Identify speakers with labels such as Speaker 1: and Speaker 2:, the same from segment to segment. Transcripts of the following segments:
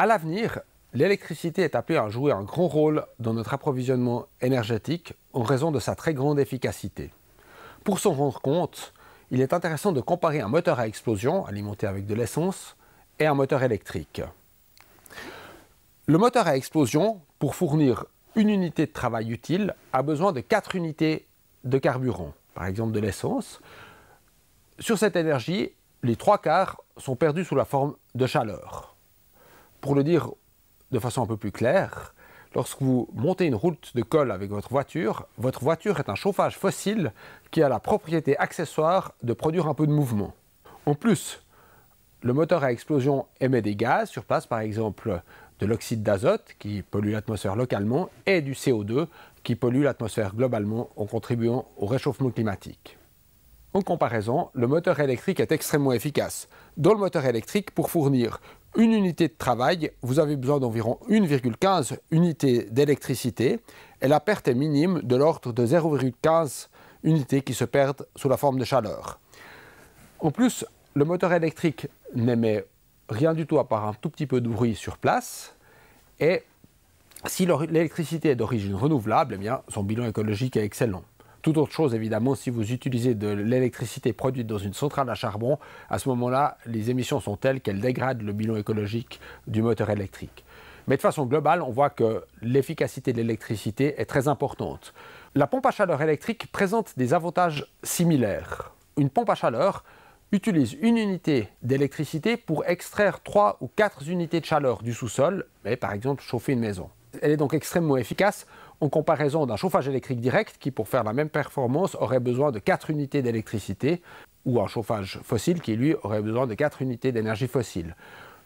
Speaker 1: À l'avenir, l'électricité est appelée à jouer un grand rôle dans notre approvisionnement énergétique en raison de sa très grande efficacité. Pour s'en rendre compte, il est intéressant de comparer un moteur à explosion alimenté avec de l'essence et un moteur électrique. Le moteur à explosion, pour fournir une unité de travail utile, a besoin de 4 unités de carburant, par exemple de l'essence. Sur cette énergie, les trois quarts sont perdus sous la forme de chaleur. Pour le dire de façon un peu plus claire, lorsque vous montez une route de colle avec votre voiture, votre voiture est un chauffage fossile qui a la propriété accessoire de produire un peu de mouvement. En plus, le moteur à explosion émet des gaz sur place, par exemple de l'oxyde d'azote qui pollue l'atmosphère localement et du CO2 qui pollue l'atmosphère globalement en contribuant au réchauffement climatique. En comparaison, le moteur électrique est extrêmement efficace, dans le moteur électrique pour fournir une unité de travail, vous avez besoin d'environ 1,15 unités d'électricité et la perte est minime de l'ordre de 0,15 unités qui se perdent sous la forme de chaleur. En plus, le moteur électrique n'émet rien du tout à part un tout petit peu de bruit sur place et si l'électricité est d'origine renouvelable, eh bien, son bilan écologique est excellent. Tout autre chose, évidemment, si vous utilisez de l'électricité produite dans une centrale à charbon, à ce moment-là, les émissions sont telles qu'elles dégradent le bilan écologique du moteur électrique. Mais de façon globale, on voit que l'efficacité de l'électricité est très importante. La pompe à chaleur électrique présente des avantages similaires. Une pompe à chaleur utilise une unité d'électricité pour extraire 3 ou 4 unités de chaleur du sous-sol mais par exemple chauffer une maison. Elle est donc extrêmement efficace en comparaison d'un chauffage électrique direct qui, pour faire la même performance, aurait besoin de 4 unités d'électricité, ou un chauffage fossile qui, lui, aurait besoin de 4 unités d'énergie fossile.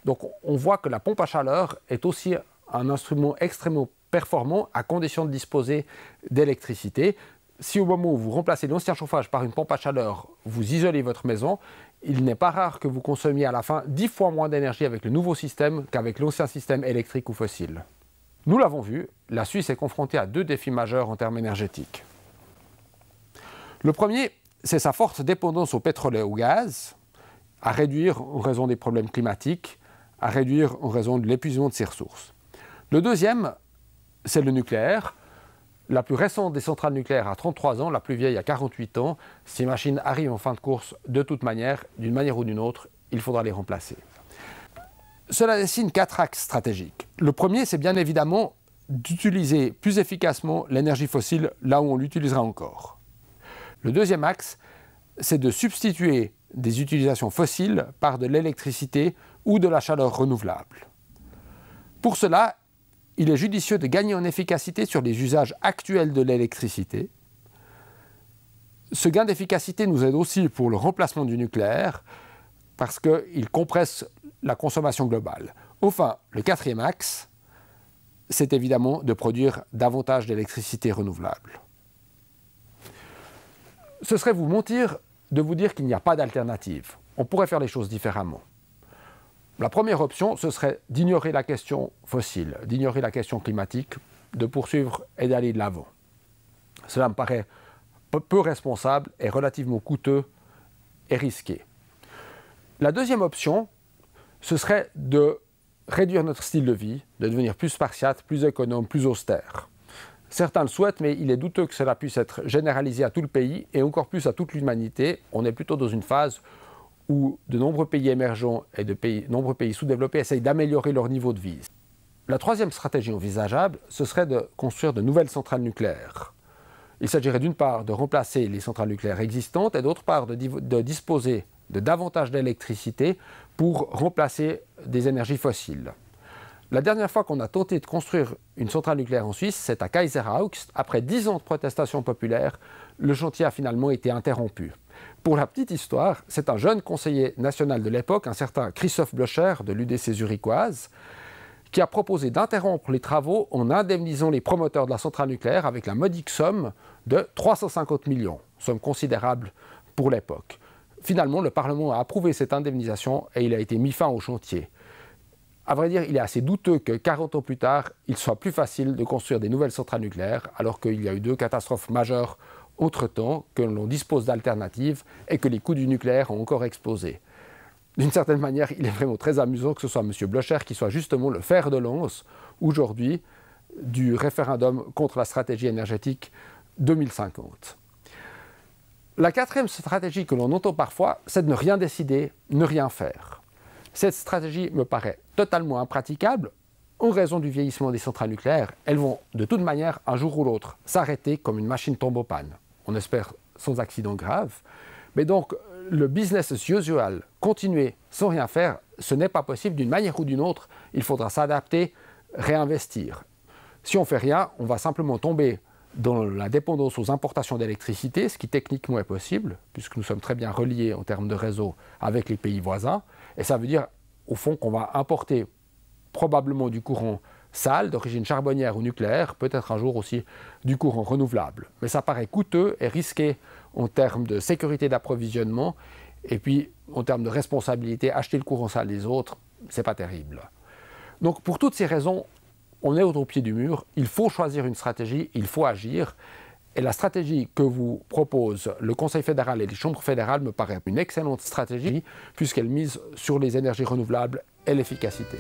Speaker 1: Donc on voit que la pompe à chaleur est aussi un instrument extrêmement performant à condition de disposer d'électricité. Si au moment où vous remplacez l'ancien chauffage par une pompe à chaleur, vous isolez votre maison, il n'est pas rare que vous consommiez à la fin 10 fois moins d'énergie avec le nouveau système qu'avec l'ancien système électrique ou fossile. Nous l'avons vu, la Suisse est confrontée à deux défis majeurs en termes énergétiques. Le premier, c'est sa forte dépendance au pétrole et au gaz, à réduire en raison des problèmes climatiques, à réduire en raison de l'épuisement de ses ressources. Le deuxième, c'est le nucléaire. La plus récente des centrales nucléaires a 33 ans, la plus vieille à 48 ans, ces machines arrivent en fin de course de toute manière, d'une manière ou d'une autre, il faudra les remplacer. Cela dessine quatre axes stratégiques. Le premier, c'est bien évidemment d'utiliser plus efficacement l'énergie fossile là où on l'utilisera encore. Le deuxième axe, c'est de substituer des utilisations fossiles par de l'électricité ou de la chaleur renouvelable. Pour cela, il est judicieux de gagner en efficacité sur les usages actuels de l'électricité. Ce gain d'efficacité nous aide aussi pour le remplacement du nucléaire parce qu'il compresse la consommation globale. Enfin, le quatrième axe, c'est évidemment de produire davantage d'électricité renouvelable. Ce serait vous mentir de vous dire qu'il n'y a pas d'alternative. On pourrait faire les choses différemment. La première option, ce serait d'ignorer la question fossile, d'ignorer la question climatique, de poursuivre et d'aller de l'avant. Cela me paraît peu responsable et relativement coûteux et risqué. La deuxième option, ce serait de réduire notre style de vie, de devenir plus spartiate, plus économe, plus austère. Certains le souhaitent, mais il est douteux que cela puisse être généralisé à tout le pays et encore plus à toute l'humanité. On est plutôt dans une phase où de nombreux pays émergents et de pays, nombreux pays sous-développés essayent d'améliorer leur niveau de vie. La troisième stratégie envisageable, ce serait de construire de nouvelles centrales nucléaires. Il s'agirait d'une part de remplacer les centrales nucléaires existantes et d'autre part de disposer de davantage d'électricité pour remplacer des énergies fossiles. La dernière fois qu'on a tenté de construire une centrale nucléaire en Suisse, c'est à Kaiserhaus. Après dix ans de protestations populaires, le chantier a finalement été interrompu. Pour la petite histoire, c'est un jeune conseiller national de l'époque, un certain Christophe Blocher de l'UDC zurichoise, qui a proposé d'interrompre les travaux en indemnisant les promoteurs de la centrale nucléaire avec la modique somme de 350 millions, somme considérable pour l'époque. Finalement, le Parlement a approuvé cette indemnisation et il a été mis fin au chantier. À vrai dire, il est assez douteux que 40 ans plus tard, il soit plus facile de construire des nouvelles centrales nucléaires, alors qu'il y a eu deux catastrophes majeures entre-temps, que l'on dispose d'alternatives et que les coûts du nucléaire ont encore explosé. D'une certaine manière, il est vraiment très amusant que ce soit M. Blocher qui soit justement le fer de lance aujourd'hui du référendum contre la stratégie énergétique 2050. La quatrième stratégie que l'on entend parfois, c'est de ne rien décider, ne rien faire. Cette stratégie me paraît totalement impraticable en raison du vieillissement des centrales nucléaires. Elles vont de toute manière, un jour ou l'autre, s'arrêter comme une machine tombe aux panne. On espère sans accident grave. Mais donc, le business as usual, continuer sans rien faire, ce n'est pas possible d'une manière ou d'une autre. Il faudra s'adapter, réinvestir. Si on fait rien, on va simplement tomber dans la dépendance aux importations d'électricité, ce qui techniquement est possible, puisque nous sommes très bien reliés en termes de réseau avec les pays voisins. Et ça veut dire, au fond, qu'on va importer probablement du courant sale, d'origine charbonnière ou nucléaire, peut-être un jour aussi du courant renouvelable. Mais ça paraît coûteux et risqué en termes de sécurité d'approvisionnement. Et puis, en termes de responsabilité, acheter le courant sale des autres, c'est pas terrible. Donc, pour toutes ces raisons, on est au pied du mur, il faut choisir une stratégie, il faut agir. Et la stratégie que vous propose le Conseil fédéral et les chambres fédérales me paraît une excellente stratégie puisqu'elle mise sur les énergies renouvelables et l'efficacité.